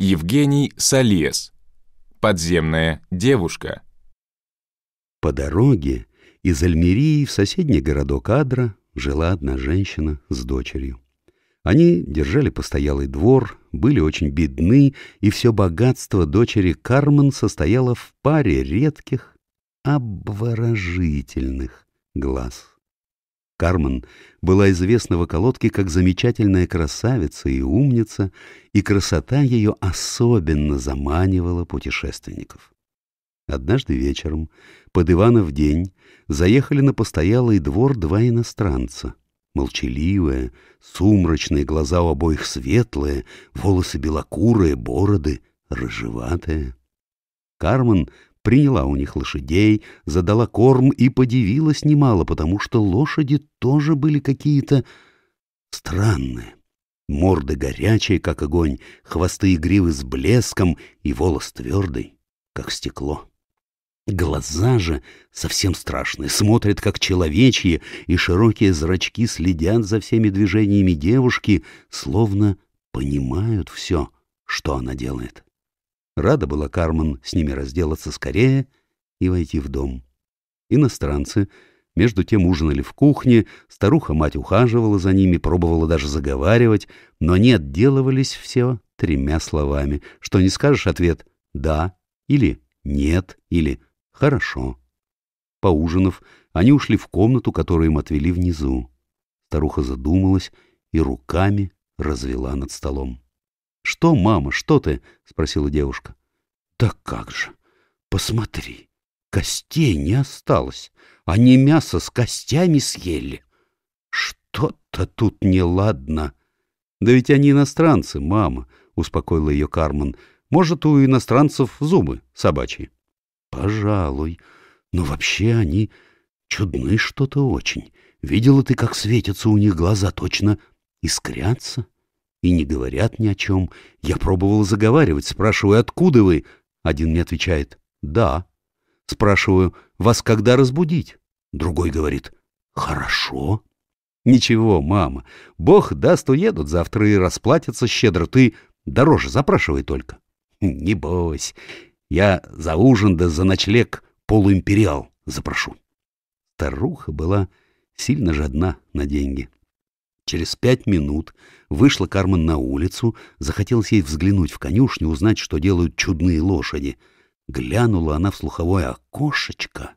Евгений Солес. Подземная девушка. По дороге из Альмерии в соседний городок Адра жила одна женщина с дочерью. Они держали постоялый двор, были очень бедны, и все богатство дочери Кармен состояло в паре редких, обворожительных глаз. Кармен была известна в околотке как замечательная красавица и умница, и красота ее особенно заманивала путешественников. Однажды вечером, под Иванов день, заехали на постоялый двор два иностранца. Молчаливые, сумрачные, глаза у обоих светлые, волосы белокурые, бороды рыжеватые. Кармен приняла у них лошадей, задала корм и подивилась немало, потому что лошади тоже были какие-то странные. Морды горячие, как огонь, хвосты и гривы с блеском, и волос твердый, как стекло. Глаза же совсем страшные, смотрят как человечьи, и широкие зрачки следят за всеми движениями девушки, словно понимают все, что она делает. Рада была Кармен с ними разделаться скорее и войти в дом. Иностранцы между тем ужинали в кухне, старуха-мать ухаживала за ними, пробовала даже заговаривать, но не отделывались все тремя словами. Что не скажешь ответ «да» или «нет» или «хорошо». Поужинав, они ушли в комнату, которую им отвели внизу. Старуха задумалась и руками развела над столом. «Что, мама, что ты?» — спросила девушка. «Да как же! Посмотри! Костей не осталось! Они мясо с костями съели! Что-то тут неладно!» «Да ведь они иностранцы, мама!» — успокоила ее Кармен. «Может, у иностранцев зубы собачьи?» «Пожалуй. Но вообще они чудны что-то очень. Видела ты, как светятся у них глаза, точно искрятся?» и не говорят ни о чем. Я пробовал заговаривать, спрашиваю, откуда вы? Один мне отвечает, да. Спрашиваю, вас когда разбудить? Другой говорит, хорошо. Ничего, мама, бог даст, уедут завтра и расплатятся щедро. Ты дороже запрашивай только. Не бойся, я за ужин да за ночлег полуимпериал запрошу. Старуха была сильно жадна на деньги. Через пять минут вышла Кармен на улицу, захотелось ей взглянуть в конюшню, узнать, что делают чудные лошади. Глянула она в слуховое окошечко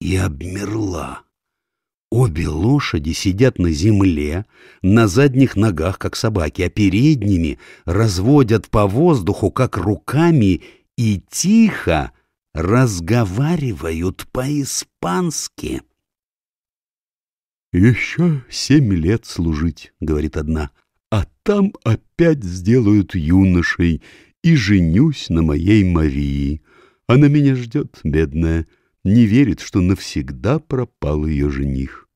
и обмерла. Обе лошади сидят на земле, на задних ногах, как собаки, а передними разводят по воздуху, как руками, и тихо разговаривают по-испански. «Еще семь лет служить», — говорит одна, — «а там опять сделают юношей, и женюсь на моей Марии. Она меня ждет, бедная, не верит, что навсегда пропал ее жених».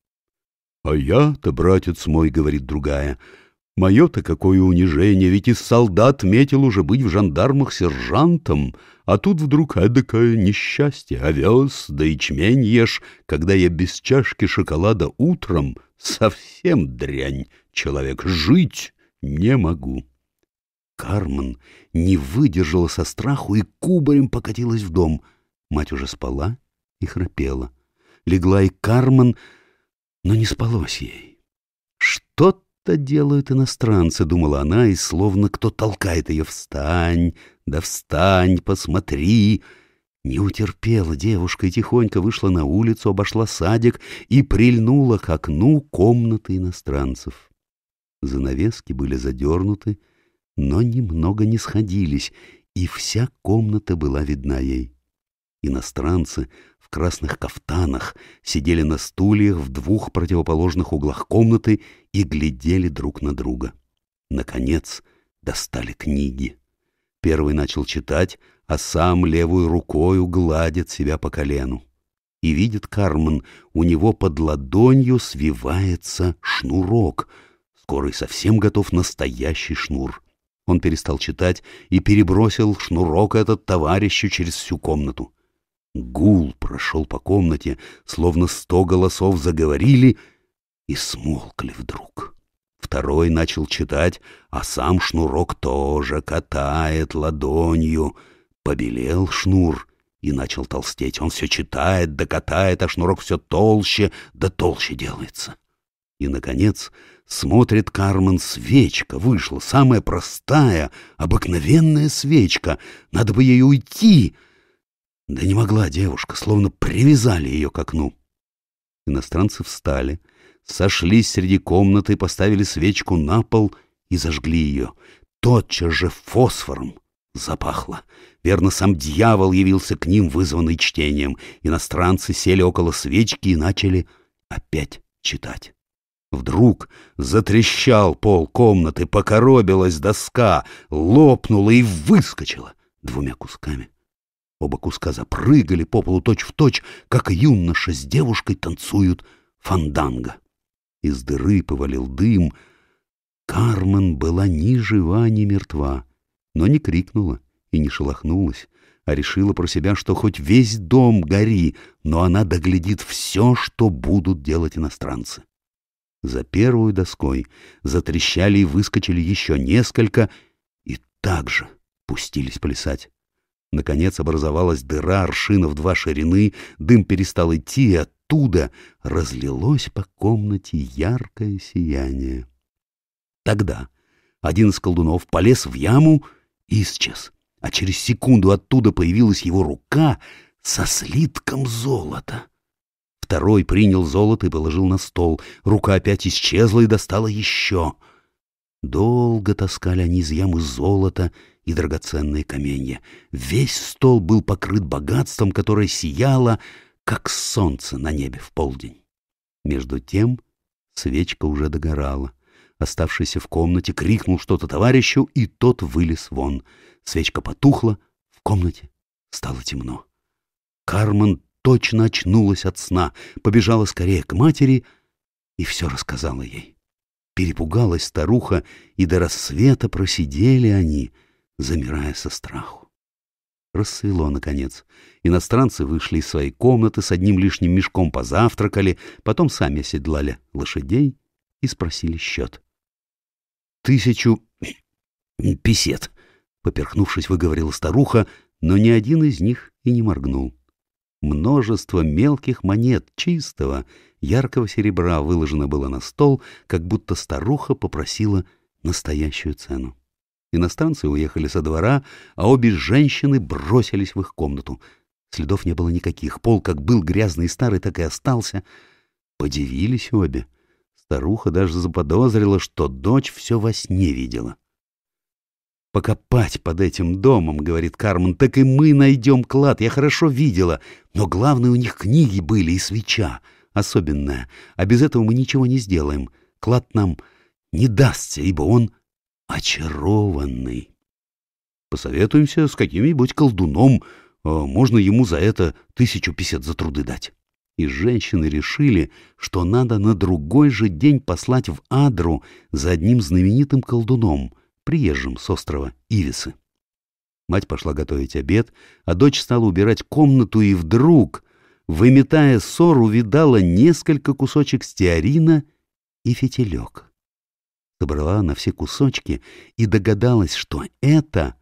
«А я-то, братец мой», — говорит другая, — Мое-то какое унижение, ведь из солдат метил уже быть в жандармах сержантом, а тут вдруг эдакое несчастье, овес да ячмень ешь, когда я без чашки шоколада утром совсем дрянь, человек, жить не могу. Кармен не выдержала со страху и кубарем покатилась в дом. Мать уже спала и храпела. Легла и Кармен, но не спалось ей. Что будто делают иностранцы, думала она, и словно кто толкает ее «Встань! Да встань! Посмотри!» Не утерпела девушка и тихонько вышла на улицу, обошла садик и прильнула к окну комнаты иностранцев. Занавески были задернуты, но немного не сходились, и вся комната была видна ей. Иностранцы красных кафтанах, сидели на стульях в двух противоположных углах комнаты и глядели друг на друга. Наконец достали книги. Первый начал читать, а сам левую рукою гладит себя по колену. И видит Кармен, у него под ладонью свивается шнурок. Скорый совсем готов настоящий шнур. Он перестал читать и перебросил шнурок этот товарищу через всю комнату. Гул прошел по комнате, словно сто голосов заговорили и смолкли вдруг. Второй начал читать, а сам шнурок тоже катает ладонью. Побелел шнур и начал толстеть. Он все читает, да катает, а шнурок все толще, да толще делается. И, наконец, смотрит Кармен, свечка вышла, самая простая, обыкновенная свечка. Надо бы ей уйти. Да не могла девушка, словно привязали ее к окну. Иностранцы встали, сошлись среди комнаты, поставили свечку на пол и зажгли ее. Тотчас же фосфором запахло. Верно, сам дьявол явился к ним, вызванный чтением. Иностранцы сели около свечки и начали опять читать. Вдруг затрещал пол комнаты, покоробилась доска, лопнула и выскочила двумя кусками. Оба куска запрыгали по полу точь-в-точь, точь, как юноша с девушкой танцуют фанданго. Из дыры повалил дым. Кармен была ни жива, ни мертва, но не крикнула и не шелохнулась, а решила про себя, что хоть весь дом гори, но она доглядит все, что будут делать иностранцы. За первую доской затрещали и выскочили еще несколько, и также пустились плясать. Наконец образовалась дыра в два ширины, дым перестал идти, и оттуда разлилось по комнате яркое сияние. Тогда один из колдунов полез в яму и исчез, а через секунду оттуда появилась его рука со слитком золота. Второй принял золото и положил на стол. Рука опять исчезла и достала еще — Долго таскали они из ямы золото и драгоценные каменья. Весь стол был покрыт богатством, которое сияло, как солнце на небе в полдень. Между тем свечка уже догорала. Оставшийся в комнате крикнул что-то товарищу, и тот вылез вон. Свечка потухла, в комнате стало темно. Кармен точно очнулась от сна, побежала скорее к матери и все рассказала ей. Перепугалась старуха, и до рассвета просидели они, замирая со страху. Рассвело, наконец. Иностранцы вышли из своей комнаты, с одним лишним мешком позавтракали, потом сами оседлали лошадей и спросили счет. «Тысячу писет», — поперхнувшись, выговорила старуха, но ни один из них и не моргнул. Множество мелких монет чистого, яркого серебра выложено было на стол, как будто старуха попросила настоящую цену. Иностранцы уехали со двора, а обе женщины бросились в их комнату. Следов не было никаких. Пол как был грязный и старый, так и остался. Подивились обе. Старуха даже заподозрила, что дочь все во сне видела покопать под этим домом, говорит Кармен, так и мы найдем клад, я хорошо видела. Но главное, у них книги были и свеча особенная, а без этого мы ничего не сделаем. Клад нам не дастся, ибо он очарованный. Посоветуемся с каким-нибудь колдуном, а можно ему за это тысячу писет за труды дать. И женщины решили, что надо на другой же день послать в Адру за одним знаменитым колдуном — приезжим с острова Ивисы. Мать пошла готовить обед, а дочь стала убирать комнату и вдруг, выметая ссор, увидала несколько кусочек стеарина и фитилек. Собрала она все кусочки и догадалась, что это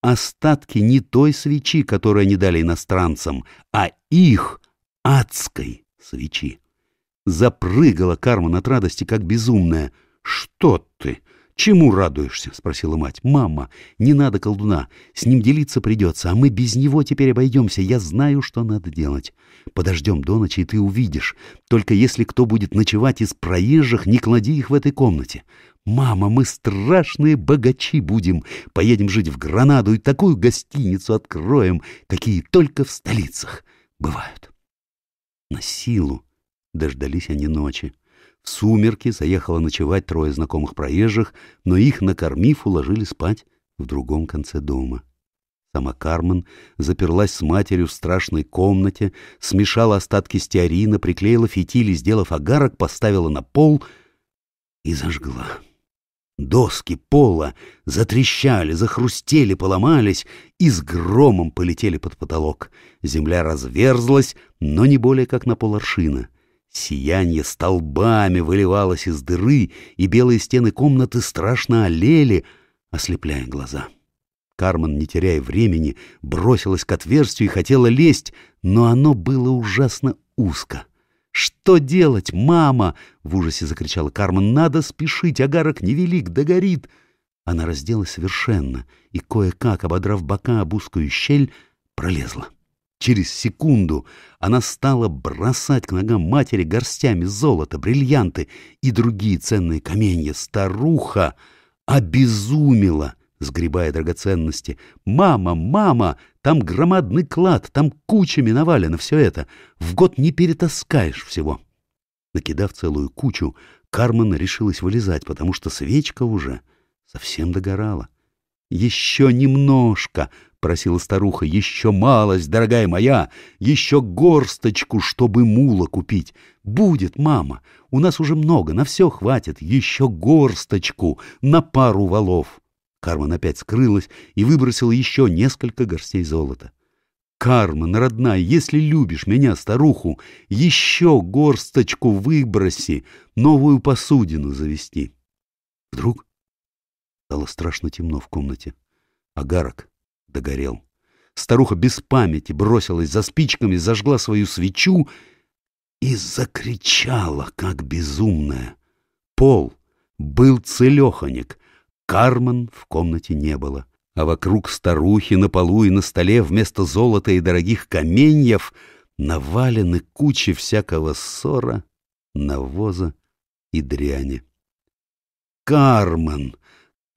остатки не той свечи, которую они дали иностранцам, а их адской свечи. Запрыгала Кармен от радости, как безумная. «Что ты? «Чему радуешься?» — спросила мать. «Мама, не надо колдуна. С ним делиться придется, а мы без него теперь обойдемся. Я знаю, что надо делать. Подождем до ночи, и ты увидишь. Только если кто будет ночевать из проезжих, не клади их в этой комнате. Мама, мы страшные богачи будем. Поедем жить в Гранаду и такую гостиницу откроем, какие только в столицах бывают». На силу дождались они ночи. В сумерки заехало ночевать трое знакомых проезжих, но их, накормив, уложили спать в другом конце дома. Сама Кармен заперлась с матерью в страшной комнате, смешала остатки стеарина, приклеила фитиль и, сделав агарок, поставила на пол и зажгла. Доски пола затрещали, захрустели, поломались и с громом полетели под потолок. Земля разверзлась, но не более как на поларшина — Сияние столбами выливалось из дыры, и белые стены комнаты страшно олели, ослепляя глаза. Кармен, не теряя времени, бросилась к отверстию и хотела лезть, но оно было ужасно узко. «Что делать, мама?» — в ужасе закричала Кармен. «Надо спешить, огарок невелик, догорит!» Она разделась совершенно и, кое-как, ободрав бока об узкую щель, пролезла. Через секунду она стала бросать к ногам матери горстями золота, бриллианты и другие ценные каменья. Старуха обезумела, сгребая драгоценности. «Мама, мама! Там громадный клад, там кучами навалено все это. В год не перетаскаешь всего». Накидав целую кучу, Кармен решилась вылезать, потому что свечка уже совсем догорала. «Еще немножко!» — просила старуха. «Еще малость, дорогая моя! Еще горсточку, чтобы мула купить! Будет, мама! У нас уже много, на все хватит! Еще горсточку! На пару валов!» Кармен опять скрылась и выбросила еще несколько горстей золота. «Кармен, родная, если любишь меня, старуху, еще горсточку выброси, новую посудину завести!» Вдруг Стало страшно темно в комнате. огарок догорел. Старуха без памяти бросилась за спичками, зажгла свою свечу и закричала, как безумная. Пол был целеханик, карман в комнате не было, а вокруг старухи на полу и на столе вместо золота и дорогих каменьев навалены кучи всякого ссора, навоза и дряни. Кармен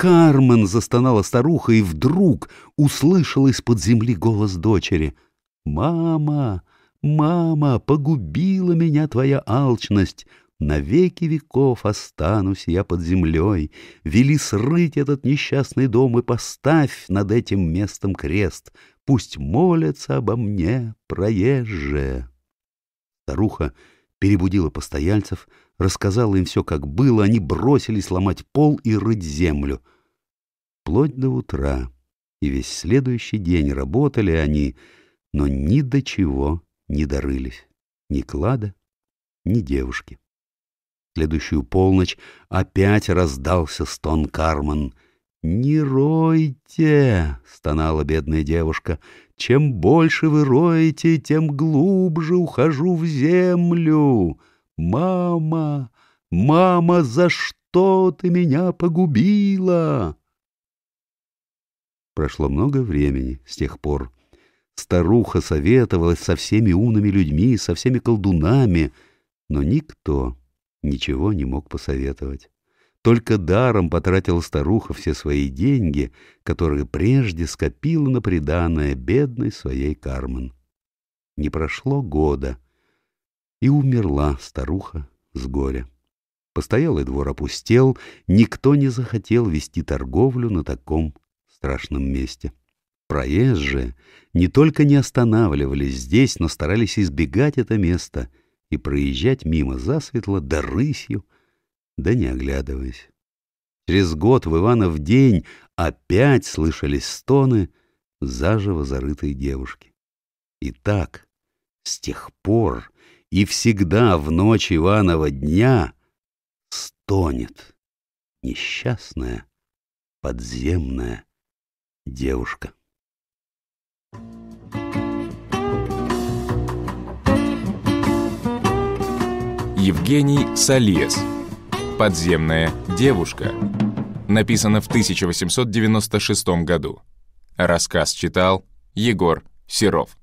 «Кармен!» — застонала старуха и вдруг услышала из-под земли голос дочери. «Мама! Мама! Погубила меня твоя алчность! на веки веков останусь я под землей. Вели срыть этот несчастный дом и поставь над этим местом крест. Пусть молятся обо мне проезжие!» Старуха перебудила постояльцев, рассказала им все, как было, они бросились ломать пол и рыть землю. Вплоть до утра, и весь следующий день работали они, но ни до чего не дорылись, ни клада, ни девушки. следующую полночь опять раздался стон Карман. «Не ройте!» — стонала бедная девушка. Чем больше вы роете, тем глубже ухожу в землю. Мама, мама, за что ты меня погубила? Прошло много времени с тех пор. Старуха советовалась со всеми умными людьми, со всеми колдунами, но никто ничего не мог посоветовать. Только даром потратила старуха все свои деньги, которые прежде скопила на приданное бедной своей Кармен. Не прошло года, и умерла старуха с горя. Постоялый двор опустел, никто не захотел вести торговлю на таком страшном месте. Проезжие не только не останавливались здесь, но старались избегать это место и проезжать мимо засветло до да рысью — да не оглядываясь. Через год в Иванов день опять слышались стоны заживо зарытой девушки. И так, с тех пор и всегда в ночь Иванова дня стонет несчастная подземная девушка. Евгений Солез – «Подземная девушка». Написано в 1896 году. Рассказ читал Егор Серов.